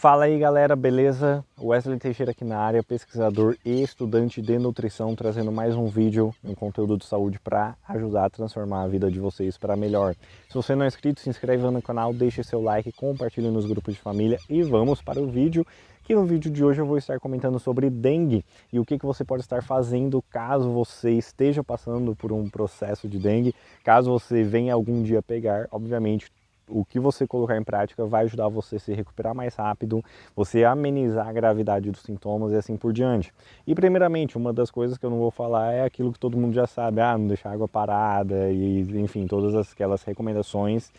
Fala aí galera, beleza? Wesley Teixeira aqui na área, pesquisador e estudante de nutrição, trazendo mais um vídeo, um conteúdo de saúde para ajudar a transformar a vida de vocês para melhor. Se você não é inscrito, se inscreve no canal, deixe seu like, compartilhe nos grupos de família e vamos para o vídeo Que no vídeo de hoje eu vou estar comentando sobre dengue e o que, que você pode estar fazendo caso você esteja passando por um processo de dengue, caso você venha algum dia pegar, obviamente o que você colocar em prática vai ajudar você a se recuperar mais rápido, você amenizar a gravidade dos sintomas e assim por diante. E primeiramente, uma das coisas que eu não vou falar é aquilo que todo mundo já sabe, ah, não deixar a água parada e enfim, todas aquelas recomendações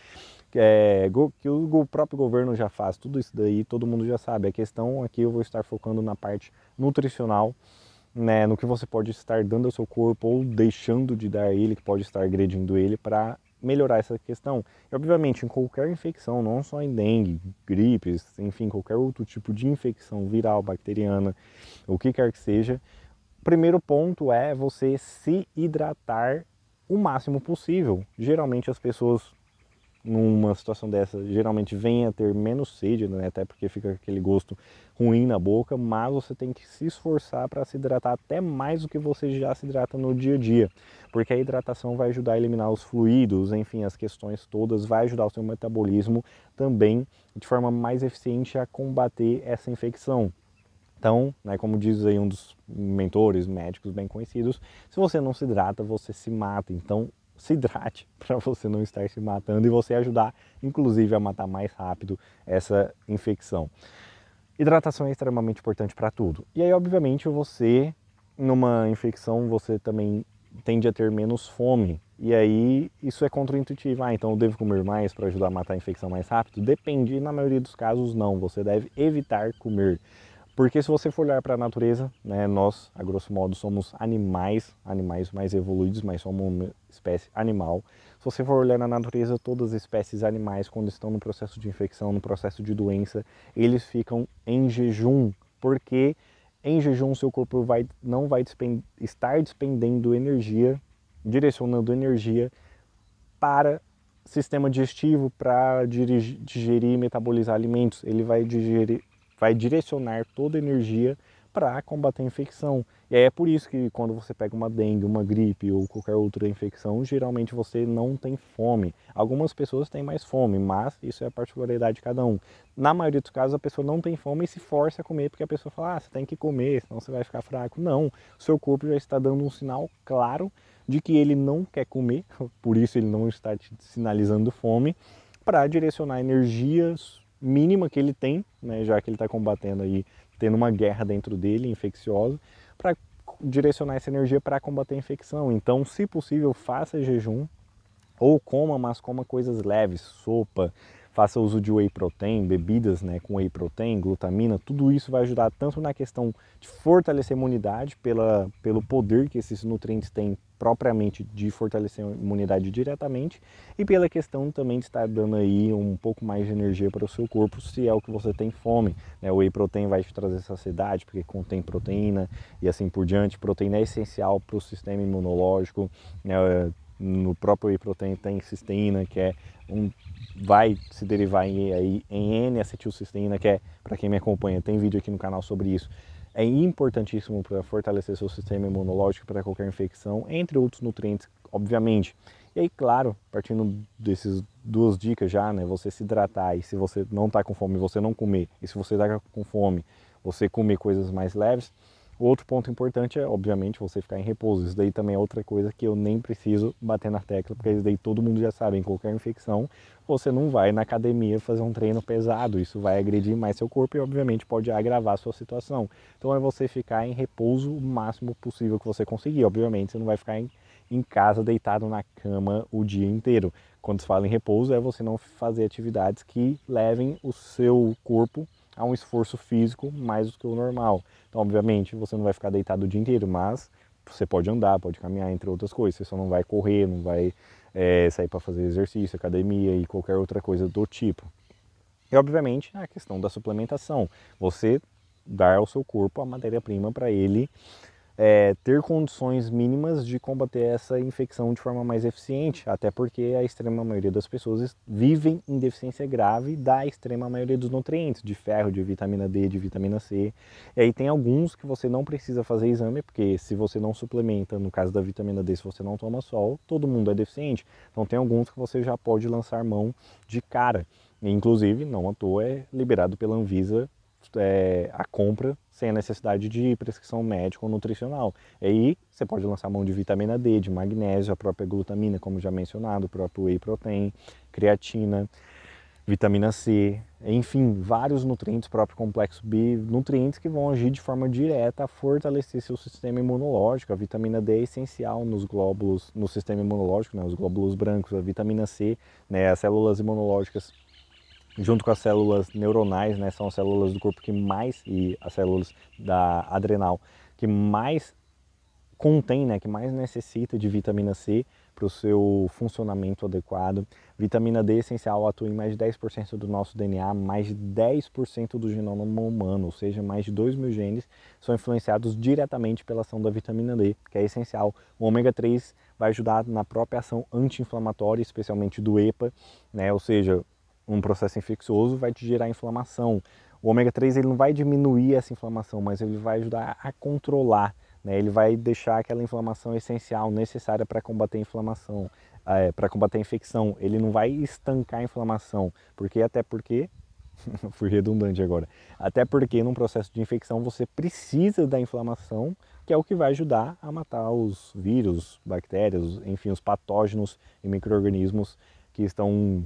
é, que o próprio governo já faz, tudo isso daí todo mundo já sabe. A questão aqui eu vou estar focando na parte nutricional, né, no que você pode estar dando ao seu corpo ou deixando de dar ele, que pode estar agredindo ele, para melhorar essa questão. E, obviamente, em qualquer infecção, não só em dengue, gripes, enfim, qualquer outro tipo de infecção viral, bacteriana, o que quer que seja, o primeiro ponto é você se hidratar o máximo possível. Geralmente as pessoas numa situação dessa, geralmente vem a ter menos sede, né? até porque fica aquele gosto ruim na boca, mas você tem que se esforçar para se hidratar até mais do que você já se hidrata no dia a dia, porque a hidratação vai ajudar a eliminar os fluidos, enfim, as questões todas, vai ajudar o seu metabolismo também de forma mais eficiente a combater essa infecção. Então, né, como diz aí um dos mentores médicos bem conhecidos, se você não se hidrata, você se mata. Então, se hidrate para você não estar se matando e você ajudar, inclusive, a matar mais rápido essa infecção. Hidratação é extremamente importante para tudo. E aí, obviamente, você, numa infecção, você também tende a ter menos fome. E aí, isso é contraintuitivo. Ah, então eu devo comer mais para ajudar a matar a infecção mais rápido? Depende, na maioria dos casos, não. Você deve evitar comer. Porque se você for olhar para a natureza, né, nós, a grosso modo, somos animais, animais mais evoluídos, mas somos uma espécie animal. Se você for olhar na natureza, todas as espécies animais, quando estão no processo de infecção, no processo de doença, eles ficam em jejum, porque em jejum seu corpo vai, não vai despend, estar despendendo energia, direcionando energia para sistema digestivo para digerir e metabolizar alimentos. Ele vai digerir, vai direcionar toda a energia para combater a infecção. E é por isso que quando você pega uma dengue, uma gripe ou qualquer outra infecção, geralmente você não tem fome. Algumas pessoas têm mais fome, mas isso é a particularidade de cada um. Na maioria dos casos, a pessoa não tem fome e se força a comer porque a pessoa fala: ah, você tem que comer, senão você vai ficar fraco. Não, seu corpo já está dando um sinal claro de que ele não quer comer, por isso ele não está te sinalizando fome, para direcionar energias mínima que ele tem, né, já que ele está combatendo aí, tendo uma guerra dentro dele infecciosa, para direcionar essa energia para combater a infecção. Então, se possível, faça jejum ou coma, mas coma coisas leves, sopa, faça uso de whey protein, bebidas né, com whey protein, glutamina, tudo isso vai ajudar tanto na questão de fortalecer a imunidade pela, pelo poder que esses nutrientes têm propriamente de fortalecer a imunidade diretamente e pela questão também de estar dando aí um pouco mais de energia para o seu corpo se é o que você tem fome. Né? O whey protein vai te trazer saciedade porque contém proteína e assim por diante. Proteína é essencial para o sistema imunológico. Né? No próprio whey protein tem cisteína que é um vai se derivar em, aí, em N-acetilcisteína que é para quem me acompanha tem vídeo aqui no canal sobre isso é importantíssimo para fortalecer seu sistema imunológico para qualquer infecção, entre outros nutrientes, obviamente. E aí, claro, partindo dessas duas dicas já, né? Você se hidratar e se você não está com fome, você não comer. E se você está com fome, você comer coisas mais leves. O outro ponto importante é, obviamente, você ficar em repouso. Isso daí também é outra coisa que eu nem preciso bater na tecla, porque isso daí todo mundo já sabe, em qualquer infecção, você não vai na academia fazer um treino pesado, isso vai agredir mais seu corpo e obviamente pode agravar a sua situação. Então é você ficar em repouso o máximo possível que você conseguir. Obviamente, você não vai ficar em, em casa deitado na cama o dia inteiro. Quando se fala em repouso, é você não fazer atividades que levem o seu corpo a um esforço físico mais do que o normal. Então, obviamente, você não vai ficar deitado o dia inteiro, mas você pode andar, pode caminhar, entre outras coisas. Você só não vai correr, não vai é, sair para fazer exercício, academia e qualquer outra coisa do tipo. E, obviamente, é a questão da suplementação. Você dar ao seu corpo a matéria-prima para ele é, ter condições mínimas de combater essa infecção de forma mais eficiente, até porque a extrema maioria das pessoas vivem em deficiência grave da extrema maioria dos nutrientes, de ferro, de vitamina D, de vitamina C. E aí tem alguns que você não precisa fazer exame, porque se você não suplementa, no caso da vitamina D, se você não toma sol, todo mundo é deficiente. Então tem alguns que você já pode lançar mão de cara. inclusive, não à toa é liberado pela Anvisa é, a compra sem a necessidade de prescrição médica ou nutricional. E aí você pode lançar mão de vitamina D, de magnésio, a própria glutamina, como já mencionado, o próprio whey protein, creatina, vitamina C, enfim, vários nutrientes, próprio complexo B, nutrientes que vão agir de forma direta a fortalecer seu sistema imunológico. A vitamina D é essencial nos glóbulos, no sistema imunológico, né, os glóbulos brancos, a vitamina C, né, as células imunológicas junto com as células neuronais, né, são as células do corpo que mais, e as células da adrenal, que mais contém, né, que mais necessita de vitamina C para o seu funcionamento adequado. Vitamina D é essencial atua em mais de 10% do nosso DNA, mais de 10% do genoma humano, ou seja, mais de 2 mil genes são influenciados diretamente pela ação da vitamina D, que é essencial. O ômega 3 vai ajudar na própria ação anti-inflamatória, especialmente do EPA, né? ou seja, um processo infeccioso vai te gerar inflamação. O ômega 3 ele não vai diminuir essa inflamação, mas ele vai ajudar a controlar, né? ele vai deixar aquela inflamação essencial, necessária para combater a inflamação, é, eh, para combater a infecção. Ele não vai estancar a inflamação, porque até porque fui redundante agora. Até porque num processo de infecção você precisa da inflamação, que é o que vai ajudar a matar os vírus, bactérias, enfim, os patógenos e micro-organismos que estão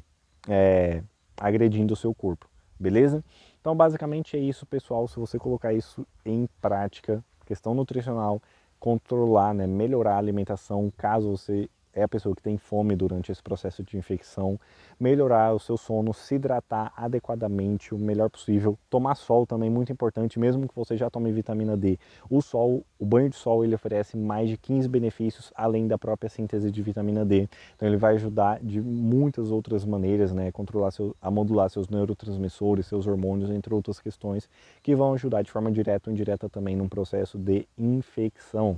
é, agredindo o seu corpo, beleza? Então, basicamente é isso, pessoal. Se você colocar isso em prática, questão nutricional, controlar, né, melhorar a alimentação, caso você é a pessoa que tem fome durante esse processo de infecção, melhorar o seu sono, se hidratar adequadamente o melhor possível, tomar sol também é muito importante, mesmo que você já tome vitamina D. O sol, o banho de sol, ele oferece mais de 15 benefícios além da própria síntese de vitamina D. Então ele vai ajudar de muitas outras maneiras, né, controlar seu, a modular seus neurotransmissores, seus hormônios, entre outras questões, que vão ajudar de forma direta ou indireta também num processo de infecção.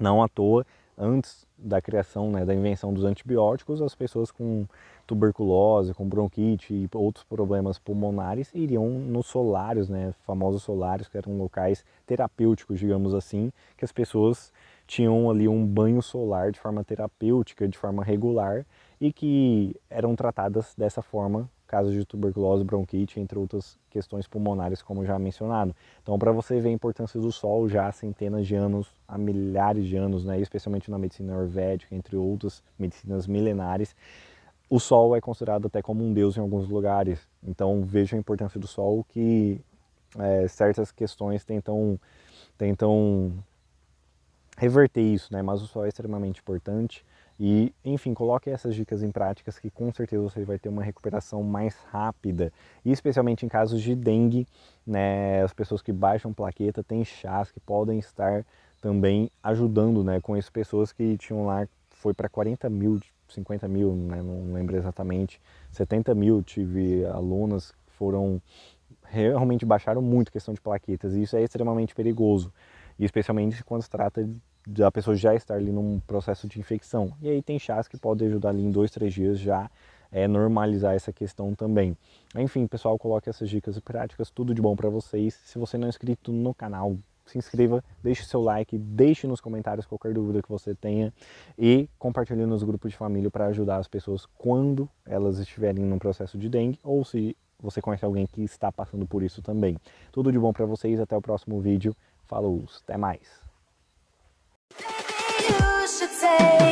Não à toa, antes da criação, né, da invenção dos antibióticos, as pessoas com tuberculose, com bronquite e outros problemas pulmonares iriam nos solários, né, famosos solários, que eram locais terapêuticos, digamos assim, que as pessoas tinham ali um banho solar de forma terapêutica, de forma regular e que eram tratadas dessa forma casos de tuberculose, bronquite, entre outras questões pulmonares, como já mencionado. Então, para você ver a importância do sol já há centenas de anos, há milhares de anos, né, especialmente na medicina ayurvédica, entre outras medicinas milenares, o sol é considerado até como um deus em alguns lugares. Então, veja a importância do sol que é, certas questões tentam, tentam reverter isso, né? Mas o sol é extremamente importante. E, enfim, coloque essas dicas em práticas que com certeza você vai ter uma recuperação mais rápida. E especialmente em casos de dengue, né, as pessoas que baixam plaqueta têm chás que podem estar também ajudando, né? essas pessoas que tinham lá, foi para 40 mil, 50 mil, né, não lembro exatamente, 70 mil. Tive alunas que foram, realmente baixaram muito a questão de plaquetas e isso é extremamente perigoso. E especialmente quando se trata de da pessoa já estar ali num processo de infecção. E aí tem chás que podem ajudar ali em dois, três dias já é, normalizar essa questão também. Enfim, pessoal, coloque essas dicas e práticas, tudo de bom para vocês. Se você não é inscrito no canal, se inscreva, deixe seu like, deixe nos comentários qualquer dúvida que você tenha e compartilhe nos grupos de família para ajudar as pessoas quando elas estiverem num processo de dengue ou se você conhece alguém que está passando por isso também. Tudo de bom para vocês, até o próximo vídeo. Falou, até mais. away.